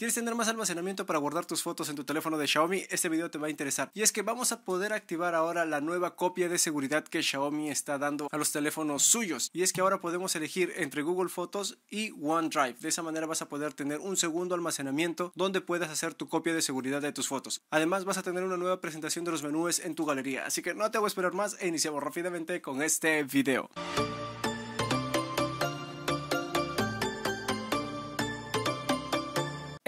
¿Quieres tener más almacenamiento para guardar tus fotos en tu teléfono de Xiaomi? Este video te va a interesar. Y es que vamos a poder activar ahora la nueva copia de seguridad que Xiaomi está dando a los teléfonos suyos. Y es que ahora podemos elegir entre Google Fotos y OneDrive. De esa manera vas a poder tener un segundo almacenamiento donde puedas hacer tu copia de seguridad de tus fotos. Además vas a tener una nueva presentación de los menús en tu galería. Así que no te voy a esperar más e iniciamos rápidamente con este video.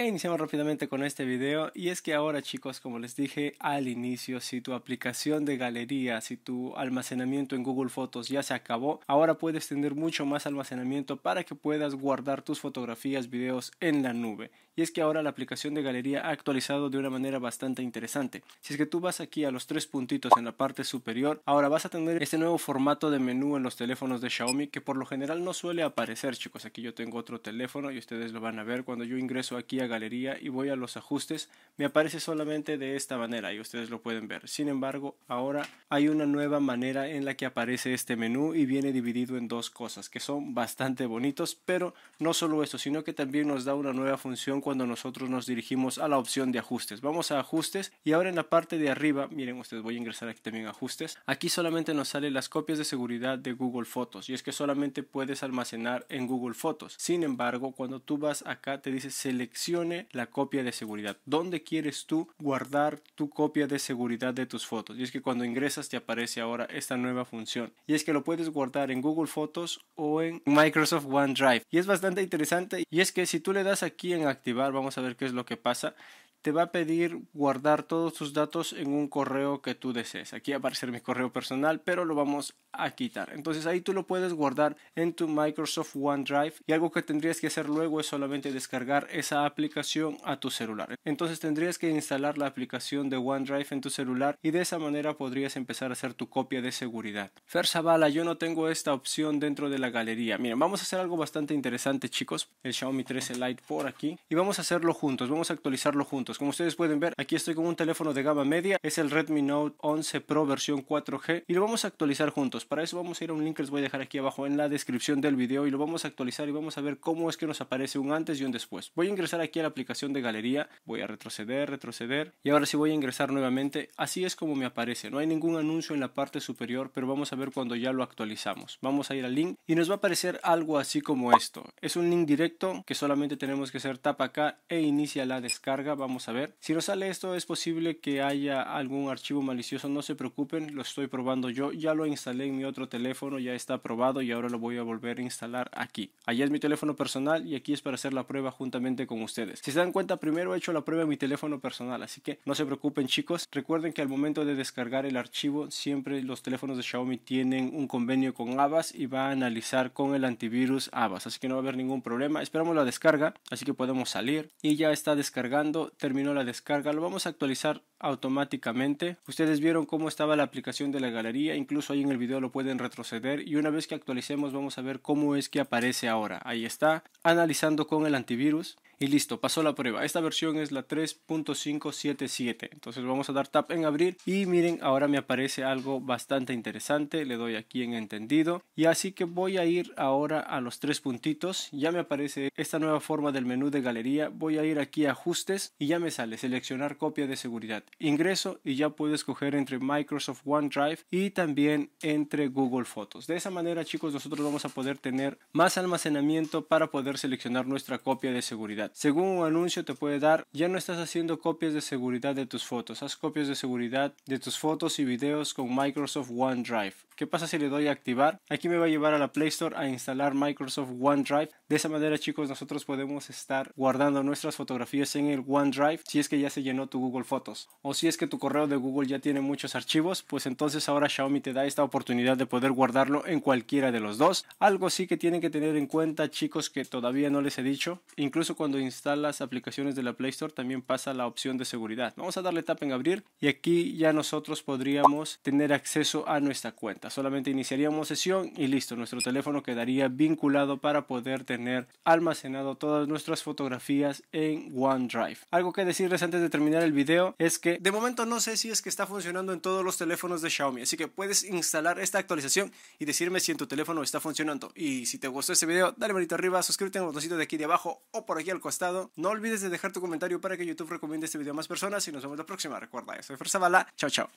iniciamos rápidamente con este video y es que ahora chicos como les dije al inicio si tu aplicación de galería si tu almacenamiento en Google Fotos ya se acabó ahora puedes tener mucho más almacenamiento para que puedas guardar tus fotografías videos en la nube y es que ahora la aplicación de galería ha actualizado de una manera bastante interesante. Si es que tú vas aquí a los tres puntitos en la parte superior, ahora vas a tener este nuevo formato de menú en los teléfonos de Xiaomi que por lo general no suele aparecer chicos. Aquí yo tengo otro teléfono y ustedes lo van a ver cuando yo ingreso aquí a galería y voy a los ajustes me aparece solamente de esta manera y ustedes lo pueden ver. Sin embargo ahora hay una nueva manera en la que aparece este menú y viene dividido en dos cosas que son bastante bonitos pero no solo eso sino que también nos da una nueva función cuando nosotros nos dirigimos a la opción de ajustes. Vamos a ajustes y ahora en la parte de arriba, miren ustedes, voy a ingresar aquí también a ajustes. Aquí solamente nos salen las copias de seguridad de Google Fotos y es que solamente puedes almacenar en Google Fotos. Sin embargo, cuando tú vas acá te dice seleccione la copia de seguridad. ¿Dónde quieres tú guardar tu copia de seguridad de tus fotos? Y es que cuando ingresas te aparece ahora esta nueva función y es que lo puedes guardar en Google Fotos o en Microsoft OneDrive. Y es bastante interesante y es que si tú le das aquí en activar vamos a ver qué es lo que pasa te va a pedir guardar todos tus datos en un correo que tú desees. Aquí va a aparecer mi correo personal, pero lo vamos a quitar. Entonces ahí tú lo puedes guardar en tu Microsoft OneDrive y algo que tendrías que hacer luego es solamente descargar esa aplicación a tu celular. Entonces tendrías que instalar la aplicación de OneDrive en tu celular y de esa manera podrías empezar a hacer tu copia de seguridad. Fer Zavala, yo no tengo esta opción dentro de la galería. Miren, vamos a hacer algo bastante interesante, chicos. El Xiaomi 13 Lite por aquí y vamos a hacerlo juntos, vamos a actualizarlo juntos. Pues como ustedes pueden ver, aquí estoy con un teléfono de gama media, es el Redmi Note 11 Pro versión 4G y lo vamos a actualizar juntos. Para eso vamos a ir a un link que les voy a dejar aquí abajo en la descripción del video y lo vamos a actualizar y vamos a ver cómo es que nos aparece un antes y un después. Voy a ingresar aquí a la aplicación de galería, voy a retroceder, retroceder y ahora sí voy a ingresar nuevamente. Así es como me aparece, no hay ningún anuncio en la parte superior, pero vamos a ver cuando ya lo actualizamos. Vamos a ir al link y nos va a aparecer algo así como esto. Es un link directo que solamente tenemos que hacer tapa acá e inicia la descarga. Vamos a ver. Si no sale esto es posible que haya algún archivo malicioso, no se preocupen, lo estoy probando yo, ya lo instalé en mi otro teléfono, ya está probado y ahora lo voy a volver a instalar aquí. Allá es mi teléfono personal y aquí es para hacer la prueba juntamente con ustedes. Si se dan cuenta, primero he hecho la prueba en mi teléfono personal, así que no se preocupen chicos, recuerden que al momento de descargar el archivo siempre los teléfonos de Xiaomi tienen un convenio con ABAS y va a analizar con el antivirus ABAS. así que no va a haber ningún problema. Esperamos la descarga, así que podemos salir y ya está descargando terminó la descarga, lo vamos a actualizar automáticamente. Ustedes vieron cómo estaba la aplicación de la galería, incluso ahí en el video lo pueden retroceder y una vez que actualicemos vamos a ver cómo es que aparece ahora. Ahí está, analizando con el antivirus. Y listo, pasó la prueba. Esta versión es la 3.577. Entonces vamos a dar tap en abrir y miren, ahora me aparece algo bastante interesante. Le doy aquí en entendido. Y así que voy a ir ahora a los tres puntitos. Ya me aparece esta nueva forma del menú de galería. Voy a ir aquí a ajustes y ya me sale seleccionar copia de seguridad. Ingreso y ya puedo escoger entre Microsoft OneDrive y también entre Google Fotos. De esa manera chicos nosotros vamos a poder tener más almacenamiento para poder seleccionar nuestra copia de seguridad según un anuncio te puede dar, ya no estás haciendo copias de seguridad de tus fotos, haz copias de seguridad de tus fotos y videos con Microsoft OneDrive. ¿Qué pasa si le doy a activar? Aquí me va a llevar a la Play Store a instalar Microsoft OneDrive. De esa manera, chicos, nosotros podemos estar guardando nuestras fotografías en el OneDrive si es que ya se llenó tu Google Fotos. O si es que tu correo de Google ya tiene muchos archivos, pues entonces ahora Xiaomi te da esta oportunidad de poder guardarlo en cualquiera de los dos. Algo sí que tienen que tener en cuenta, chicos, que todavía no les he dicho. Incluso cuando instalas aplicaciones de la Play Store también pasa la opción de seguridad. Vamos a darle tap en abrir y aquí ya nosotros podríamos tener acceso a nuestra cuenta. Solamente iniciaríamos sesión y listo, nuestro teléfono quedaría vinculado para poder tener almacenado todas nuestras fotografías en OneDrive. Algo que decirles antes de terminar el video es que de momento no sé si es que está funcionando en todos los teléfonos de Xiaomi, así que puedes instalar esta actualización y decirme si en tu teléfono está funcionando. Y si te gustó este video, dale manito arriba, suscríbete en el botoncito de aquí de abajo o por aquí al costado. No olvides de dejar tu comentario para que YouTube recomiende este video a más personas y nos vemos la próxima. Recuerda, soy Fuerza Bala. Chao, chao.